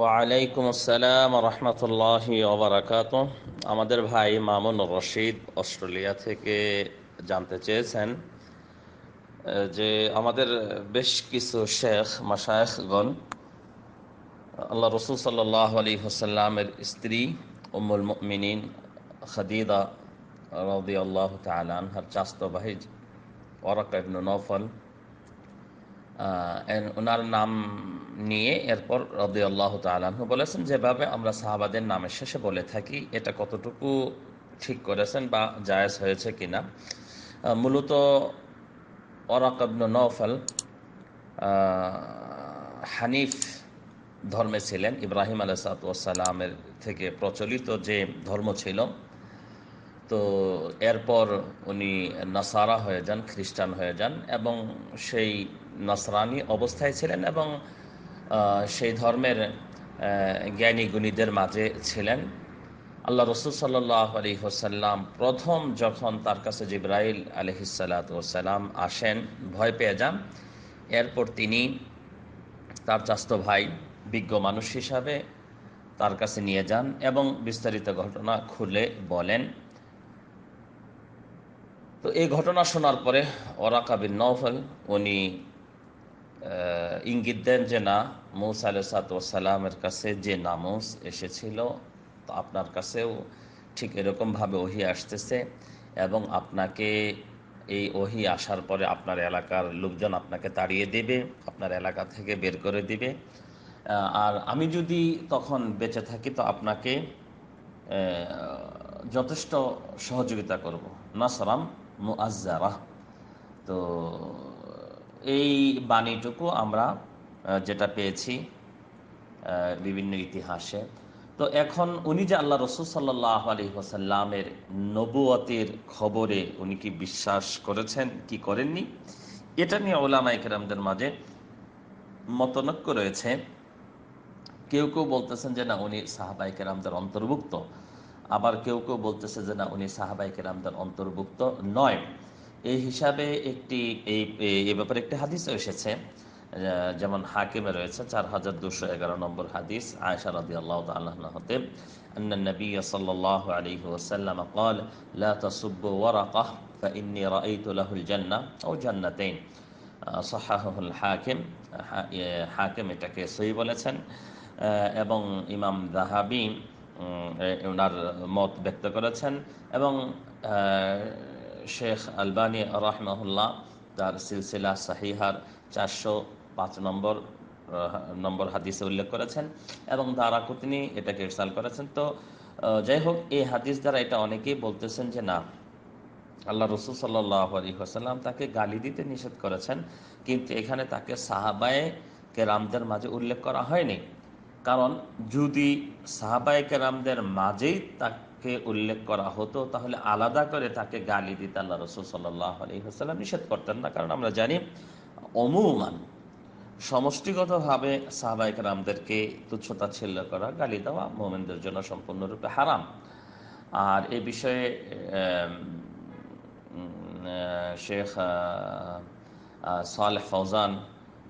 ওয়ালাইকুম আসসালাম রহমতুল্লাহ ওবরাকাত আমাদের ভাই মামুন রশিদ অস্ট্রেলিয়া থেকে জানতে চেয়েছেন যে আমাদের বেশ কিছু শেখ মাসায়খগণ আল্লাহ রসুল সাল্লাহ আলী হোসাল্লামের স্ত্রী উমুল মিনিন খাদিদা রদি আল্লাহ তালানহার চাস্ত ভাই ওরাক ইবনু নফল ওনার নাম নিয়ে এরপর রদে আল্লাহ তালু বলেছেন যেভাবে আমরা সাহাবাদের নামের শেষে বলে থাকি এটা কতটুকু ঠিক করেছেন বা জায়েজ হয়েছে কিনা মূলত অরাকবন নৌফল হানিফ ধর্মে ছিলেন ইব্রাহিম আলসালামের থেকে প্রচলিত যে ধর্ম ছিল তো এরপর উনি নাসারা হয়ে যান খ্রিস্টান হয়ে যান এবং সেই নাসরানি অবস্থায় ছিলেন এবং সেই ধর্মের জ্ঞানী গুণীদের মাঝে ছিলেন আল্লাহ রসুল সাল্লাহ আলী হোসাল্লাম প্রথম যখন তার কাছে জিব্রাইল আলহিসাল্লাম আসেন ভয় পেয়ে যান এরপর তিনি তার চাস্ত ভাই বিজ্ঞ মানুষ হিসাবে তার কাছে নিয়ে যান এবং বিস্তারিত ঘটনা খুলে বলেন তো এই ঘটনা শোনার পরে ওরাকা বিন নৌফল উনি ইঙ্গিত দেন যে না মৌসা আলসালামের কাছে যে নামুস এসেছিল তো আপনার কাছেও ঠিক এরকমভাবে ওহি আসতেছে এবং আপনাকে এই ওহি আসার পরে আপনার এলাকার লোকজন আপনাকে তাড়িয়ে দেবে আপনার এলাকা থেকে বের করে দিবে আর আমি যদি তখন বেঁচে থাকি তো আপনাকে যথেষ্ট সহযোগিতা করব সরাম মুআজারা তো এই বাণীটুকু আমরা যেটা পেয়েছি বিভিন্ন ইতিহাসে তো এখন উনি যে আল্লাহ রসুল সাল্লাহ আলী হাসাল্লামের নবুয়তের খবরে উনি কি বিশ্বাস করেছেন কি করেননি এটা নিয়ে ওলামা ইকরামদের মাঝে মতনক্য রয়েছে কেউ কেউ বলতেছেন যে না উনি সাহাবাইকেরামদের অন্তর্ভুক্ত আবার কেউ কেউ বলতেছে যে না উনি সাহাবাই কেরামদের অন্তর্ভুক্ত নয় এই হিসাবে একটি এই এ ব্যাপারে একটি হাদিসও এসেছে যেমন হাকিমে রয়েছে চার হাজার দুশো এগারো নম্বর হাদিস আয়সা রাদি আল্লাহ হতে এটাকে বলেছেন এবং ইমাম দাহাবি ওনার মত ব্যক্ত করেছেন এবং শেখ আলবানী রহমাহুল্লাহ তার সিলসিলা সাহিহার চারশো পাঁচ নম্বর নম্বর হাদিসে উল্লেখ করেছেন এবং দারাকুতনি এটাকে ইরসাল করেছেন তো যাই হোক এই হাদিস দ্বারা এটা অনেকেই বলতেছেন যে না আল্লাহ রসুল সাল্লি আলী হাসাল্লাম তাকে গালি দিতে নিষেধ করেছেন কিন্তু এখানে তাকে সাহাবায়ে কেরামদের মাঝে উল্লেখ করা হয়নি কারণ যদি সাহাবাইকেরামদের মাঝেই তাকে উল্লেখ করা হতো তাহলে আলাদা করে তাকে গালি দিতে আল্লাহ রসুল সাল্লাম নিষেধ করতেন না কারণ আমরা জানি অমুমান সমষ্টিগতভাবে সাহাবাইকেরামদেরকে তুচ্ছতা ছিল্ল করা গালি দেওয়া মোমেনদের জন্য সম্পূর্ণরূপে হারাম আর এ বিষয়ে শেখ সালেহ ফৌজান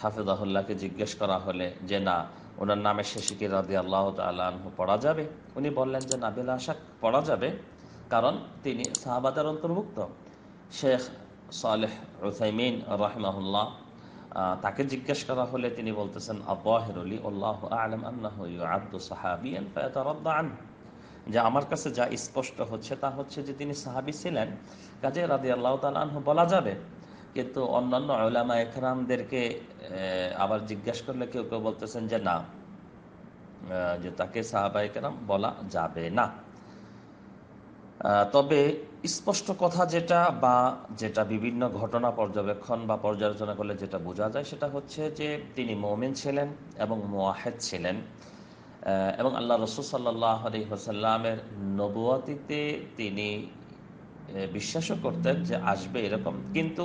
হাফিজাহুল্লাহকে জিজ্ঞেস করা হলে যে না ওনার নামে শেষিকে কি রাজি আল্লাহ তালু পড়া যাবে উনি বললেন যে নাবিল আশাক পড়া যাবে কারণ তিনি সাহাবাদের অন্তর্ভুক্ত শেখ সালেহ রুসাইমিন রহমাহুল্লাহ তাকে জিজ্ঞেস করা হলে তিনি বলতেছেন আবাহরলি আল্লাহ আলম আব্দু আন যে আমার কাছে যা স্পষ্ট হচ্ছে তা হচ্ছে যে তিনি সাহাবি ছিলেন কাজে রাজি আল্লাহ বলা যাবে কিন্তু অন্যান্য আলামা এখরামদেরকে আবার জিজ্ঞাসা করলে কেউ কেউ বলতেছেন যে না যে তাকে সাহাবা এখরাম বলা যাবে না তবে স্পষ্ট কথা যেটা বা যেটা বিভিন্ন ঘটনা পর্যবেক্ষণ বা পর্যালোচনা করলে যেটা বোঝা যায় সেটা হচ্ছে যে তিনি মোমেন ছিলেন এবং মোয়াহেদ ছিলেন এবং আল্লাহ রসুল সাল্লাহ আলী হোসাল্লামের নবুয়াতিতে তিনি বিশ্বাসও করতেন যে আসবে এরকম কিন্তু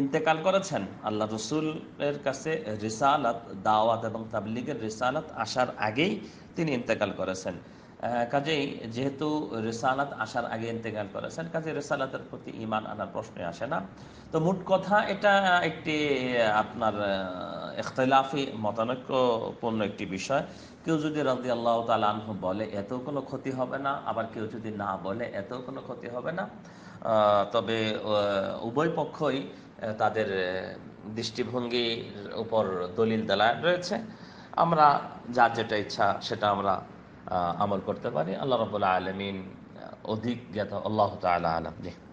ইন্তেকাল করেছেন আল্লাহ রসুলের কাছে রিসালাত দাওয়াত এবং তাবলিগের রিসালাত আসার আগেই তিনি ইন্তেকাল করেছেন কাজেই যেহেতু রেসালাত আসার আগে ইন্তেকাল করেছেন কাজে রেসালাতের প্রতি ইমান আনার প্রশ্নে আসে না তো মোট কথা এটা একটি আপনার এখতলাফি মতানৈক্যপূর্ণ একটি বিষয় কেউ যদি রাজি আল্লাহ তালহ বলে এত কোনো ক্ষতি হবে না আবার কেউ যদি না বলে এত কোনো ক্ষতি হবে না তবে উভয় পক্ষই তাদের দৃষ্টিভঙ্গির উপর দলিল দেলা রয়েছে আমরা যার যেটা ইচ্ছা সেটা আমরা আমল করতে পারি আল্লাহ রবুল্লা আলমিন অধিক জ্ঞাত আল্লাহ তালা আলম